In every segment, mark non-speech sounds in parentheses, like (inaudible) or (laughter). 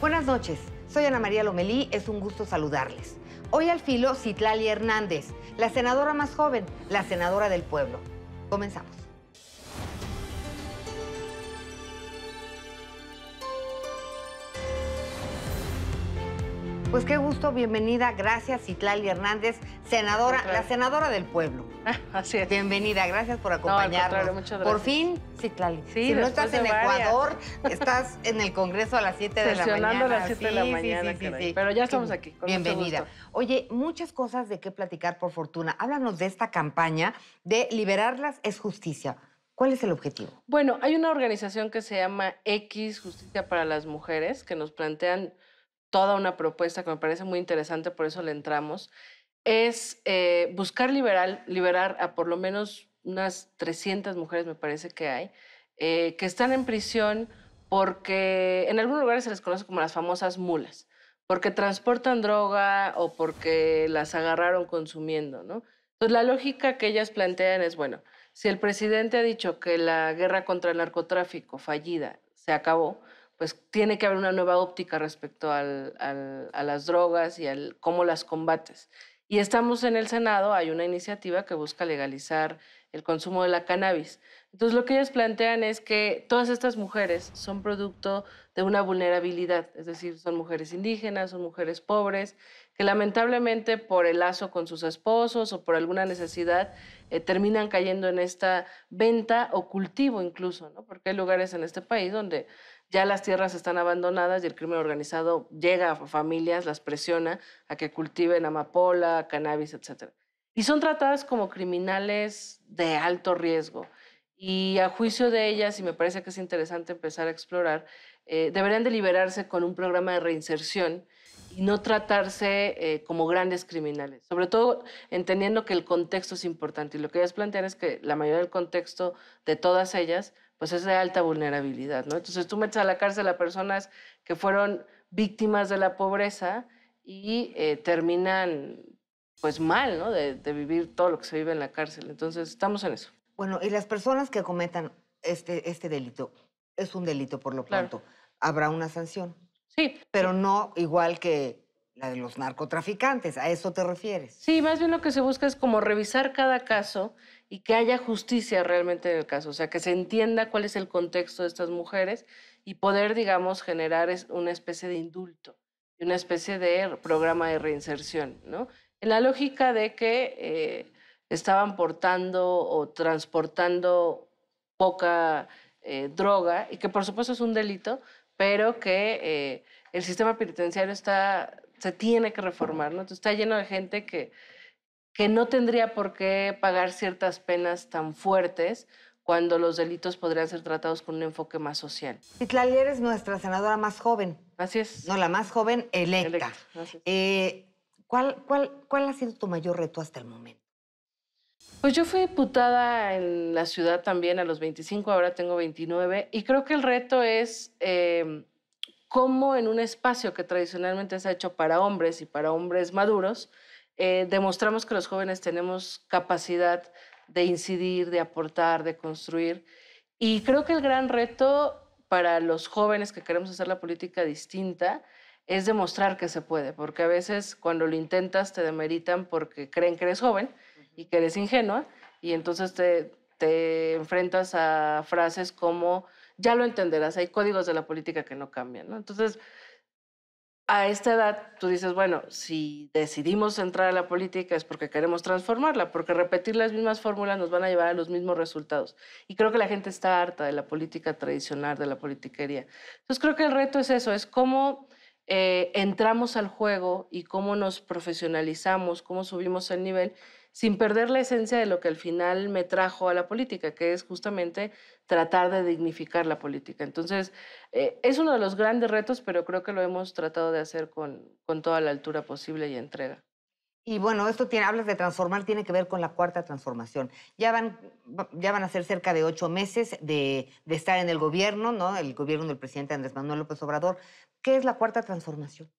Buenas noches, soy Ana María Lomelí, es un gusto saludarles. Hoy al filo Citlali Hernández, la senadora más joven, la senadora del pueblo. Comenzamos. Pues qué gusto, bienvenida. Gracias, Citlali Hernández, senadora, la senadora del pueblo. (laughs) Así es. Bienvenida, gracias por acompañarnos. gracias. Por fin, Citlali. si no estás en Ecuador, estás en el Congreso a las 7 de la mañana. a las de la mañana. Sí, sí, Pero ya estamos aquí. bienvenida. Oye, muchas cosas de qué platicar por fortuna. Háblanos de esta campaña de Liberarlas es Justicia. ¿Cuál es el objetivo? Bueno, hay una organización que se llama X Justicia para las Mujeres que nos plantean toda una propuesta que me parece muy interesante, por eso le entramos, es eh, buscar liberar, a por lo menos unas 300 mujeres, me parece que hay, eh, que están en prisión porque en algunos lugares se les conoce como las famosas mulas, porque transportan droga o porque las agarraron consumiendo, ¿no? Entonces la lógica que ellas plantean es, bueno, si el presidente ha dicho que la guerra contra el narcotráfico fallida se acabó, pues tiene que haber una nueva óptica respecto a las drogas y al cómo las combates. Y estamos en el Senado, hay una iniciativa que busca legalizar el consumo de la cannabis. Entonces lo que ellos plantean es que todas estas mujeres son producto de una vulnerabilidad, es decir, son mujeres indígenas, son mujeres pobres, que lamentablemente por el lazo con sus esposos o por alguna necesidad eh, terminan cayendo en esta venta o cultivo incluso, porque hay lugares en este país donde ya las tierras están abandonadas y el crimen organizado llega a familias, las presiona a que cultiven amapola, cannabis, etc. Y son tratadas como criminales de alto riesgo. Y a juicio de ellas, y me parece que es interesante empezar a explorar, eh, deberían deliberarse con un programa de reinserción y no tratarse eh, como grandes criminales. Sobre todo entendiendo que el contexto es importante. Y lo que ellas plantean es que la mayoría del contexto de todas ellas pues es de alta vulnerabilidad, ¿no? Entonces tú metes a la cárcel a personas que fueron víctimas de la pobreza y eh, terminan pues mal, ¿no? De, vivir todo lo que se vive en la cárcel. Entonces estamos en eso. Bueno, y las personas que cometan este, este delito, es un delito por lo tanto pronto, habrá una sanción. Sí. Pero no igual que la de los narcotraficantes, ¿a eso te refieres? Sí, más bien lo que se busca es como revisar cada caso y que haya justicia realmente en el caso, o sea, que se entienda cuál es el contexto de estas mujeres y poder, digamos, generar una especie de indulto y una especie de programa de reinserción, ¿no? En la lógica de que eh, estaban portando o transportando poca eh, droga y que por supuesto es un delito, pero que eh, el sistema penitenciario está, se tiene que reformar, ¿no? está lleno de gente que que no tendría por qué pagar ciertas penas tan fuertes cuando los delitos podrían ser tratados con un enfoque más social. Citlali es nuestra senadora más joven. Así es. No, la más joven electa. Eh, ¿cuál, cuál, cuál ha sido tu mayor reto hasta el momento? Pues yo fui diputada en la ciudad también a los 25, ahora tengo 29, y creo que el reto es em, cómo en un espacio que tradicionalmente se ha hecho para hombres y para hombres maduros, eh, demostramos que los jóvenes tenemos capacidad de incidir, de aportar, de construir. Y creo que el gran reto para los jóvenes que queremos hacer la política distinta es demostrar que se puede, porque a veces cuando lo intentas te demeritan porque creen que eres joven y que eres ingenua, y entonces te, te enfrentas a frases como, ya lo entenderás, hay códigos de la política que no cambian. Entonces, a esta edad tú dices, bueno, si decidimos entrar a la política es porque queremos transformarla, porque repetir las mismas fórmulas nos van a llevar a los mismos resultados. Y creo que la gente está harta de la política tradicional, de la politiquería. Entonces creo que el reto es eso, es cómo eh, entramos al juego y cómo nos profesionalizamos, cómo subimos el nivel sin perder la esencia de lo que al final me trajo a la política, que es justamente tratar de dignificar la política. Entonces, eh, es uno de los grandes retos, pero creo que lo hemos tratado de hacer con, toda la altura posible y entrega. Y bueno, esto tiene, hablas de transformar, tiene que ver con la cuarta transformación. Ya van, a ser cerca de ocho meses de, de estar en el gobierno, ¿no? El gobierno del presidente Andrés Manuel López Obrador. ¿Qué es la cuarta transformación?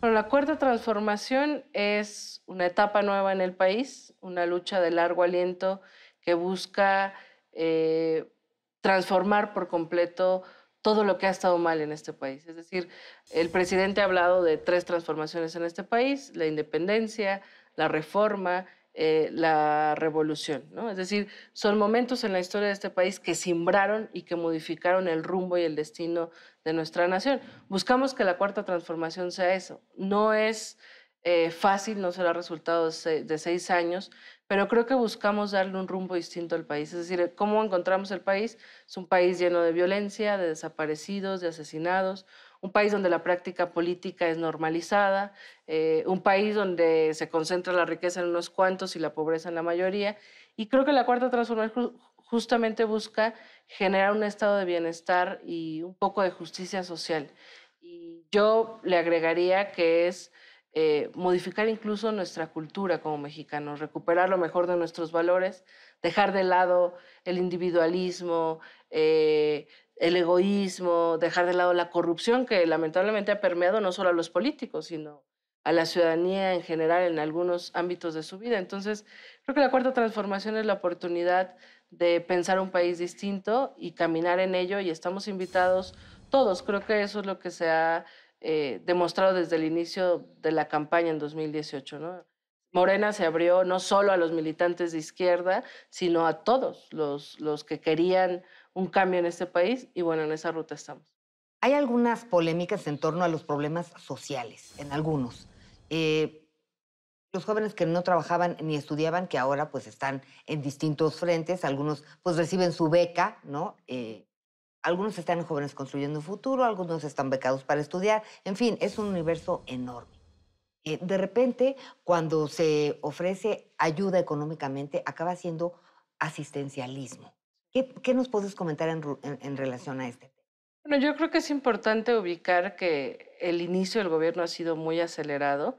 Bueno, la cuarta transformación es una etapa nueva en el país, una lucha de largo aliento que busca eh, transformar por completo todo lo que ha estado mal en este país. Es decir, el presidente ha hablado de tres transformaciones en este país, la independencia, la reforma eh, la revolución. Es decir, son momentos en la historia de este país que simbraron y que modificaron el rumbo y el destino de nuestra nación. Buscamos que la cuarta transformación sea eso. No es eh, fácil, no será resultado de de seis años, pero creo que buscamos darle un rumbo distinto al país. Es decir, ¿cómo encontramos el país? Es un país lleno de violencia, de desaparecidos, de asesinados, un país donde la práctica política es normalizada, eh, un país donde se concentra la riqueza en unos cuantos y la pobreza en la mayoría. Y creo que la cuarta transformación justamente busca generar un estado de bienestar y un poco de justicia social. Y yo le agregaría que es eh, modificar incluso nuestra cultura como mexicanos, recuperar lo mejor de nuestros valores, dejar de lado el individualismo, eh, el egoísmo, dejar de lado la corrupción que lamentablemente ha permeado no solo a los políticos, sino a la ciudadanía en general en algunos ámbitos de su vida. Entonces, creo que la cuarta transformación es la oportunidad de pensar un país distinto y caminar en ello y estamos invitados todos. Creo que eso es lo que se ha eh, demostrado desde el inicio de la campaña en 2018. Morena se abrió no solo a los militantes de izquierda, sino a todos los, que querían un cambio en este país y bueno, en esa ruta estamos. Hay algunas polémicas en torno a los problemas sociales, en algunos. Eh, los jóvenes que no trabajaban ni estudiaban, que ahora pues están en distintos frentes, algunos pues reciben su beca, ¿no? Eh, algunos están jóvenes construyendo un futuro, algunos están becados para estudiar, en fin, es un universo enorme. Eh, de repente, cuando se ofrece ayuda económicamente, acaba siendo asistencialismo. ¿Qué, nos puedes comentar en, relación a este tema? Bueno, yo creo que es importante ubicar que el inicio del gobierno ha sido muy acelerado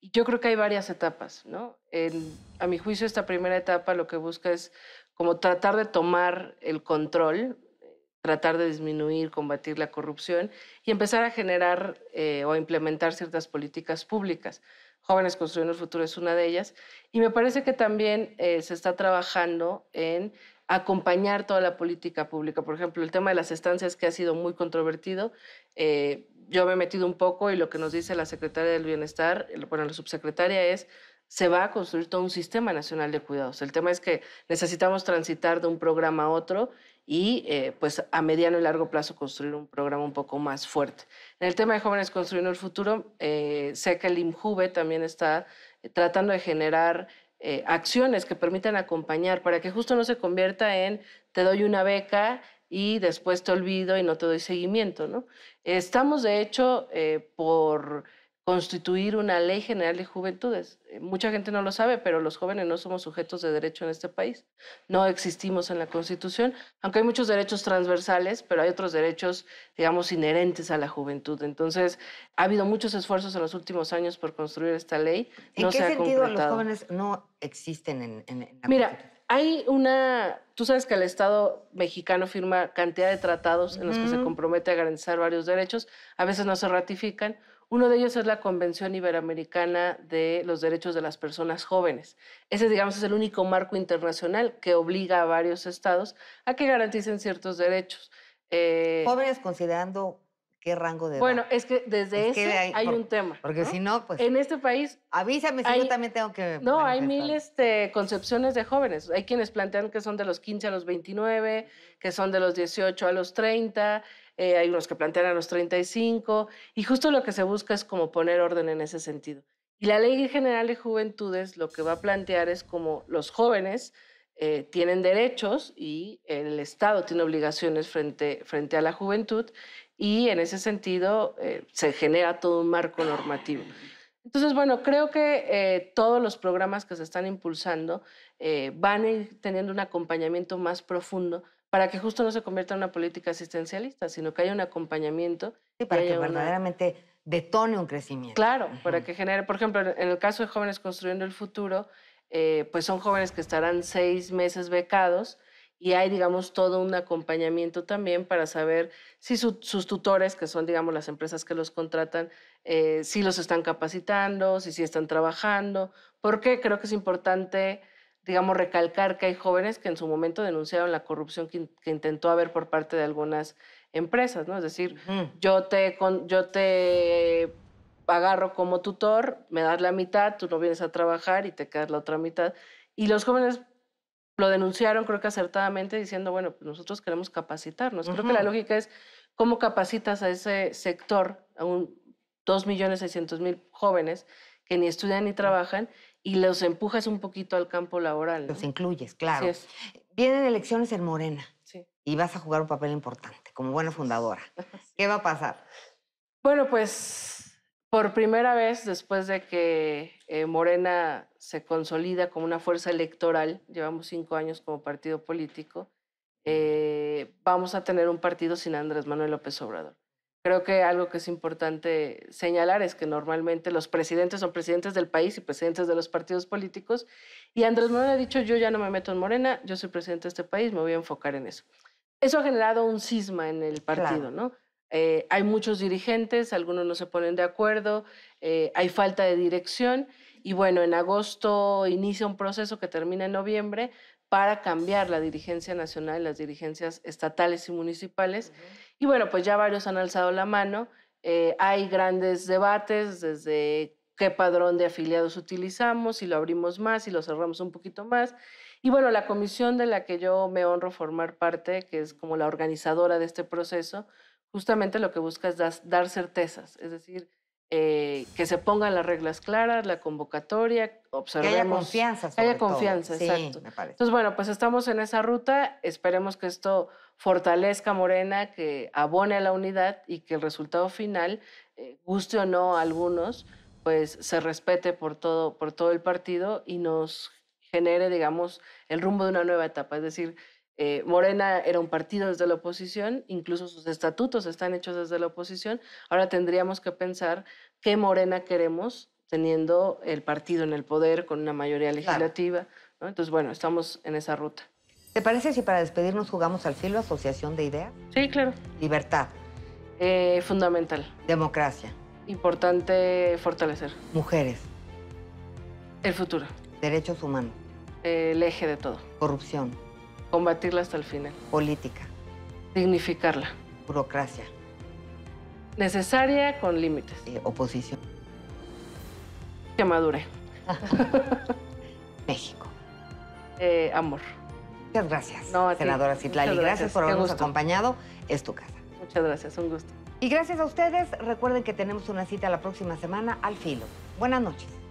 y yo creo que hay varias etapas, ¿no? a mi juicio, esta primera etapa lo que busca es como tratar de tomar el control tratar de disminuir, combatir la corrupción y empezar a generar eh, o implementar ciertas políticas públicas. Jóvenes Construyendo el Futuro es una de ellas. Y me parece que también eh, se está trabajando en acompañar toda la política pública. Por ejemplo, el tema de las estancias que ha sido muy controvertido. Eh, yo me he metido un poco y lo que nos dice la secretaria del Bienestar, bueno, la subsecretaria es se va a construir todo un sistema nacional de cuidados. El tema es que necesitamos transitar de un programa a otro y eh, pues a mediano y largo plazo construir un programa un poco más fuerte. En el tema de jóvenes construyendo el futuro, eh, sé que el IMJUVE también está eh, tratando de generar acciones que permitan acompañar para que justo no se convierta en te doy una beca y después te olvido y no te doy seguimiento. ¿no? Estamos de hecho por constituir una ley general de juventudes. Eh, mucha gente no lo sabe, pero los jóvenes no somos sujetos de derecho en este país. No existimos en la Constitución, aunque hay muchos derechos transversales, pero hay otros derechos, digamos, inherentes a la juventud. Entonces, ha habido muchos esfuerzos en los últimos años por construir esta ley. ¿En qué sentido los jóvenes no existen en, en, en Mira, hay una... Tú sabes que el Estado mexicano firma cantidad de tratados en los que se compromete a garantizar varios derechos. A veces no se ratifican uno de ellos es la Convención Iberoamericana de los Derechos de las Personas Jóvenes. Ese, digamos, es el único marco internacional que obliga a varios estados a que garanticen ciertos derechos. Eh, Jóvenes considerando qué rango de edad. Bueno, es que desde ese hay, un tema. Porque si no, pues. En este país. Avísame si yo también tengo que. No, hay mil de este, concepciones de jóvenes. Hay quienes plantean que son de los 15 a los 29, que son de los 18 a los 30, eh, hay unos que plantean a los 35, y justo lo que se busca es como poner orden en ese sentido. Y la Ley General de Juventudes lo que va a plantear es como los jóvenes eh, tienen derechos y el Estado tiene obligaciones frente, frente a la juventud, y en ese sentido eh, se genera todo un marco normativo. Entonces, bueno, creo que todos los programas que se están impulsando van a ir teniendo un acompañamiento más profundo para que justo no se convierta en una política asistencialista, sino que haya un acompañamiento. Sí, para que, verdaderamente detone un crecimiento. Claro, para que genere, por ejemplo, en el caso de Jóvenes Construyendo el Futuro, eh, pues son jóvenes que estarán seis meses becados y hay, digamos, todo un acompañamiento también para saber si sus tutores, que son, digamos, las empresas que los contratan, eh, si los están capacitando, si, si están trabajando. Porque creo que es importante digamos, recalcar que hay jóvenes que en su momento denunciaron la corrupción que, intentó haber por parte de algunas empresas, ¿no? Es decir, yo, te, yo te agarro como tutor, me das la mitad, tú no vienes a trabajar y te quedas la otra mitad. Y los jóvenes lo denunciaron, creo que acertadamente, diciendo, bueno, pues nosotros queremos capacitarnos. Creo que la lógica es cómo capacitas a ese sector, a un 2.600.000 jóvenes que ni estudian ni trabajan, y los empujas un poquito al campo laboral. Los incluyes, claro. Vienen elecciones en Morena y vas a jugar un papel importante como buena fundadora. (laughs) Ah, ¿Qué va a pasar? Bueno, pues por primera vez después de que eh, Morena se consolida como una fuerza electoral, llevamos cinco años como partido político, eh, vamos a tener un partido sin Andrés Manuel López Obrador. Creo que algo que es importante señalar es que normalmente los presidentes son presidentes del país y presidentes de los partidos políticos. Y Andrés Manuel ha dicho, yo ya no me meto en Morena, yo soy presidente de este país, me voy a enfocar en eso. Eso ha generado un cisma en el partido, ¿no? Eh, hay muchos dirigentes, algunos no se ponen de acuerdo, eh, hay falta de dirección. Y bueno, en agosto inicia un proceso que termina en noviembre para cambiar la dirigencia nacional, las dirigencias estatales y municipales. Y bueno, pues ya varios han alzado la mano. Eh, hay grandes debates desde qué padrón de afiliados utilizamos, si lo abrimos más, si lo cerramos un poquito más. Y bueno, la comisión de la que yo me honro formar parte, que es como la organizadora de este proceso, justamente lo que busca es dar certezas, es decir, eh, que se pongan las reglas claras, la convocatoria, observemos. Que haya confianza. que haya confianza, exacto. Entonces, bueno, pues estamos en esa ruta, esperemos que esto fortalezca a Morena, que abone a la unidad y que el resultado final, eh, guste o no a algunos, pues se respete por todo, por todo el partido y nos genere, digamos, el rumbo de una nueva etapa. Es decir, eh, Morena era un partido desde la oposición, incluso sus estatutos están hechos desde la oposición. Ahora tendríamos que pensar qué Morena queremos teniendo el partido en el poder con una mayoría legislativa. Entonces, bueno, estamos en esa ruta. ¿Te parece si para despedirnos jugamos al filo, asociación de ideas? Sí, claro. Libertad. Eh, fundamental. Democracia. Importante fortalecer. Mujeres. El futuro. Derechos humanos. Eh, el eje de todo. Corrupción. Combatirla hasta el final. Política. Dignificarla. Burocracia. Necesaria con límites. Eh, oposición. Que madure. (laughs) México. Eh, amor. Muchas gracias, no, senadora Citlali. gracias. por habernos acompañado. Es tu casa. Muchas gracias, un gusto. Y gracias a ustedes. Recuerden que tenemos una cita la próxima semana al filo. Buenas noches.